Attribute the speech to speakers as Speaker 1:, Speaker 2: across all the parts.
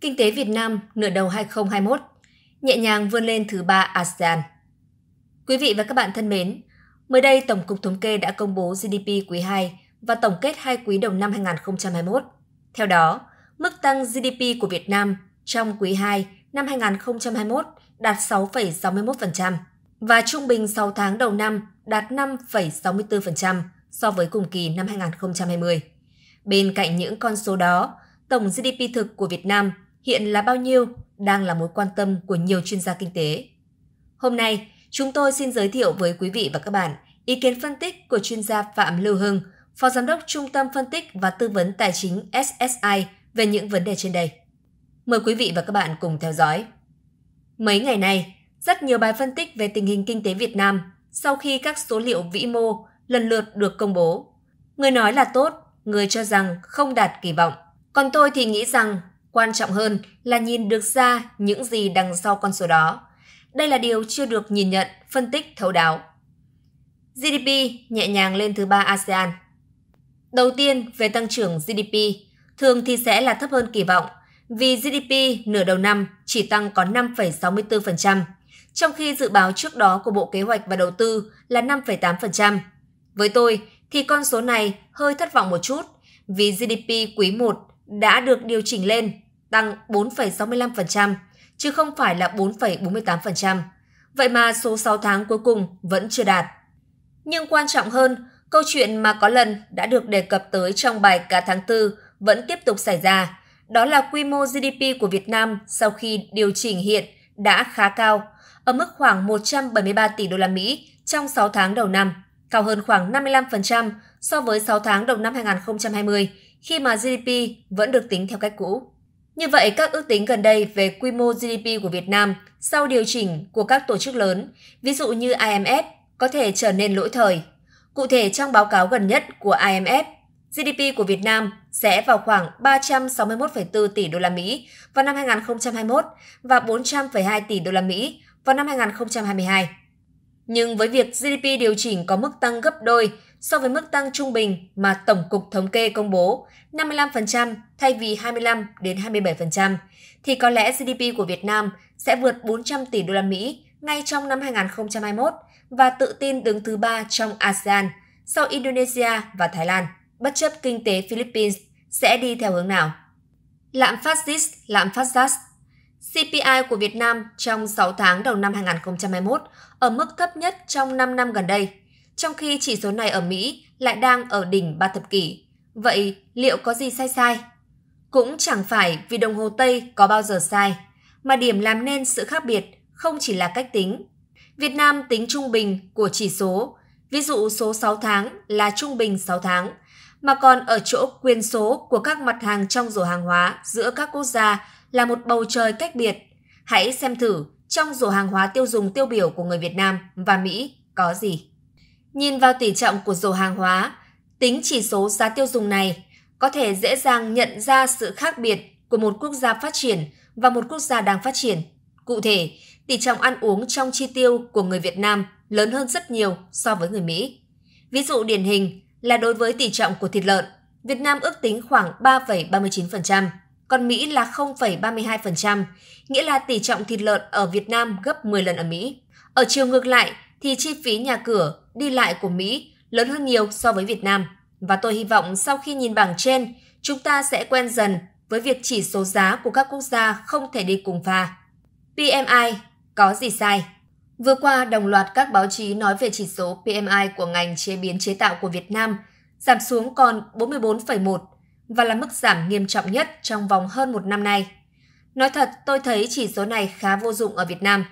Speaker 1: Kinh tế Việt Nam nửa đầu 2021 nhẹ nhàng vươn lên thứ ba ASEAN. Quý vị và các bạn thân mến, mới đây Tổng cục Thống kê đã công bố GDP quý 2 và tổng kết hai quý đầu năm 2021. Theo đó, mức tăng GDP của Việt Nam trong quý 2 năm 2021 đạt 6,61% và trung bình 6 tháng đầu năm đạt 5,64% so với cùng kỳ năm 2020. Bên cạnh những con số đó, tổng GDP thực của Việt Nam hiện là bao nhiêu đang là mối quan tâm của nhiều chuyên gia kinh tế. Hôm nay, chúng tôi xin giới thiệu với quý vị và các bạn ý kiến phân tích của chuyên gia Phạm Lưu Hưng, Phó Giám đốc Trung tâm Phân tích và Tư vấn Tài chính SSI về những vấn đề trên đây. Mời quý vị và các bạn cùng theo dõi. Mấy ngày nay, rất nhiều bài phân tích về tình hình kinh tế Việt Nam sau khi các số liệu vĩ mô lần lượt được công bố. Người nói là tốt, người cho rằng không đạt kỳ vọng. Còn tôi thì nghĩ rằng Quan trọng hơn là nhìn được ra những gì đằng sau con số đó. Đây là điều chưa được nhìn nhận, phân tích thấu đáo. GDP nhẹ nhàng lên thứ ba ASEAN. Đầu tiên, về tăng trưởng GDP, thường thì sẽ là thấp hơn kỳ vọng, vì GDP nửa đầu năm chỉ tăng có 5,64%, trong khi dự báo trước đó của Bộ Kế hoạch và Đầu tư là 5,8%. Với tôi thì con số này hơi thất vọng một chút, vì GDP quý 1 đã được điều chỉnh lên tăng 4,65%, chứ không phải là 4,48%. Vậy mà số 6 tháng cuối cùng vẫn chưa đạt. Nhưng quan trọng hơn, câu chuyện mà có lần đã được đề cập tới trong bài cả tháng 4 vẫn tiếp tục xảy ra, đó là quy mô GDP của Việt Nam sau khi điều chỉnh hiện đã khá cao, ở mức khoảng 173 tỷ đô la Mỹ trong 6 tháng đầu năm, cao hơn khoảng 55% so với 6 tháng đầu năm 2020 khi mà GDP vẫn được tính theo cách cũ. Như vậy, các ước tính gần đây về quy mô GDP của Việt Nam sau điều chỉnh của các tổ chức lớn, ví dụ như IMF, có thể trở nên lỗi thời. Cụ thể, trong báo cáo gần nhất của IMF, GDP của Việt Nam sẽ vào khoảng 361,4 tỷ đô la Mỹ vào năm 2021 và 400,2 tỷ đô la Mỹ vào năm 2022. Nhưng với việc GDP điều chỉnh có mức tăng gấp đôi so với mức tăng trung bình mà Tổng cục Thống kê công bố 55% thay vì 25 đến 27% thì có lẽ GDP của Việt Nam sẽ vượt 400 tỷ đô la Mỹ ngay trong năm 2021 và tự tin đứng thứ ba trong ASEAN sau Indonesia và Thái Lan, bất chấp kinh tế Philippines sẽ đi theo hướng nào. Lạm phát GIS, lạm phát GAS CPI của Việt Nam trong 6 tháng đầu năm 2021 ở mức thấp nhất trong 5 năm gần đây – trong khi chỉ số này ở Mỹ lại đang ở đỉnh 3 thập kỷ. Vậy liệu có gì sai sai? Cũng chẳng phải vì đồng hồ Tây có bao giờ sai, mà điểm làm nên sự khác biệt không chỉ là cách tính. Việt Nam tính trung bình của chỉ số, ví dụ số 6 tháng là trung bình 6 tháng, mà còn ở chỗ quyền số của các mặt hàng trong rổ hàng hóa giữa các quốc gia là một bầu trời cách biệt. Hãy xem thử trong rổ hàng hóa tiêu dùng tiêu biểu của người Việt Nam và Mỹ có gì. Nhìn vào tỷ trọng của rổ hàng hóa, tính chỉ số giá tiêu dùng này có thể dễ dàng nhận ra sự khác biệt của một quốc gia phát triển và một quốc gia đang phát triển. Cụ thể, tỷ trọng ăn uống trong chi tiêu của người Việt Nam lớn hơn rất nhiều so với người Mỹ. Ví dụ điển hình là đối với tỷ trọng của thịt lợn, Việt Nam ước tính khoảng 3,39%, còn Mỹ là 0,32%, nghĩa là tỷ trọng thịt lợn ở Việt Nam gấp 10 lần ở Mỹ. Ở chiều ngược lại thì chi phí nhà cửa đi lại của Mỹ lớn hơn nhiều so với Việt Nam. Và tôi hy vọng sau khi nhìn bảng trên, chúng ta sẽ quen dần với việc chỉ số giá của các quốc gia không thể đi cùng pha. PMI có gì sai? Vừa qua, đồng loạt các báo chí nói về chỉ số PMI của ngành chế biến chế tạo của Việt Nam giảm xuống còn 44,1 và là mức giảm nghiêm trọng nhất trong vòng hơn một năm nay. Nói thật, tôi thấy chỉ số này khá vô dụng ở Việt Nam.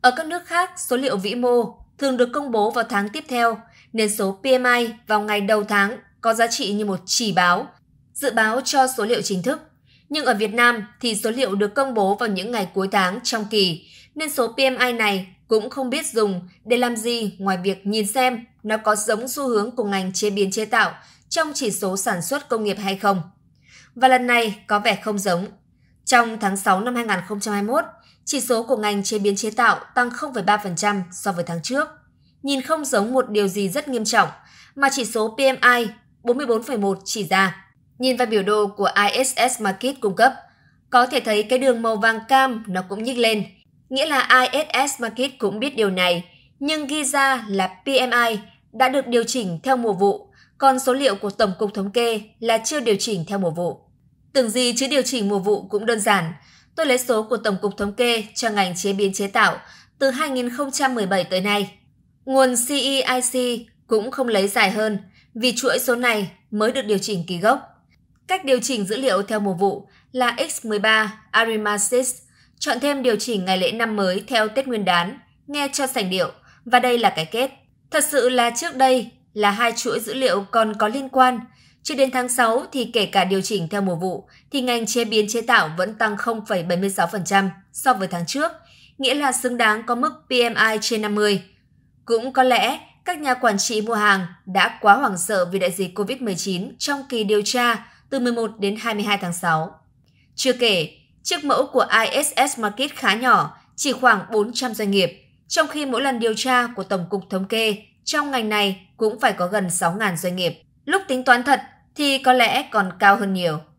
Speaker 1: Ở các nước khác, số liệu vĩ mô, thường được công bố vào tháng tiếp theo, nên số PMI vào ngày đầu tháng có giá trị như một chỉ báo, dự báo cho số liệu chính thức. Nhưng ở Việt Nam thì số liệu được công bố vào những ngày cuối tháng trong kỳ, nên số PMI này cũng không biết dùng để làm gì ngoài việc nhìn xem nó có giống xu hướng của ngành chế biến chế tạo trong chỉ số sản xuất công nghiệp hay không. Và lần này có vẻ không giống. Trong tháng 6 năm 2021, chỉ số của ngành chế biến chế tạo tăng 0,3% so với tháng trước. Nhìn không giống một điều gì rất nghiêm trọng, mà chỉ số PMI 44,1 chỉ ra. Nhìn vào biểu đồ của ISS Market cung cấp, có thể thấy cái đường màu vàng cam nó cũng nhích lên. Nghĩa là ISS Market cũng biết điều này, nhưng ghi ra là PMI đã được điều chỉnh theo mùa vụ, còn số liệu của Tổng cục Thống kê là chưa điều chỉnh theo mùa vụ. Tưởng gì chứ điều chỉnh mùa vụ cũng đơn giản, Tôi lấy số của Tổng cục Thống kê cho ngành chế biến chế tạo từ 2017 tới nay. Nguồn CEIC e cũng không lấy dài hơn vì chuỗi số này mới được điều chỉnh kỳ gốc. Cách điều chỉnh dữ liệu theo mùa vụ là X13 Arimasis, chọn thêm điều chỉnh ngày lễ năm mới theo Tết Nguyên đán, nghe cho sành điệu, và đây là cái kết. Thật sự là trước đây là hai chuỗi dữ liệu còn có liên quan, chưa đến tháng 6 thì kể cả điều chỉnh theo mùa vụ thì ngành chế biến chế tạo vẫn tăng 0,76% so với tháng trước, nghĩa là xứng đáng có mức PMI trên 50. Cũng có lẽ các nhà quản trị mua hàng đã quá hoảng sợ vì đại dịch COVID-19 trong kỳ điều tra từ 11 đến 22 tháng 6. Chưa kể, chiếc mẫu của ISS Market khá nhỏ, chỉ khoảng 400 doanh nghiệp, trong khi mỗi lần điều tra của Tổng cục Thống kê trong ngành này cũng phải có gần 6.000 doanh nghiệp. Lúc tính toán thật, thì có lẽ còn cao hơn nhiều.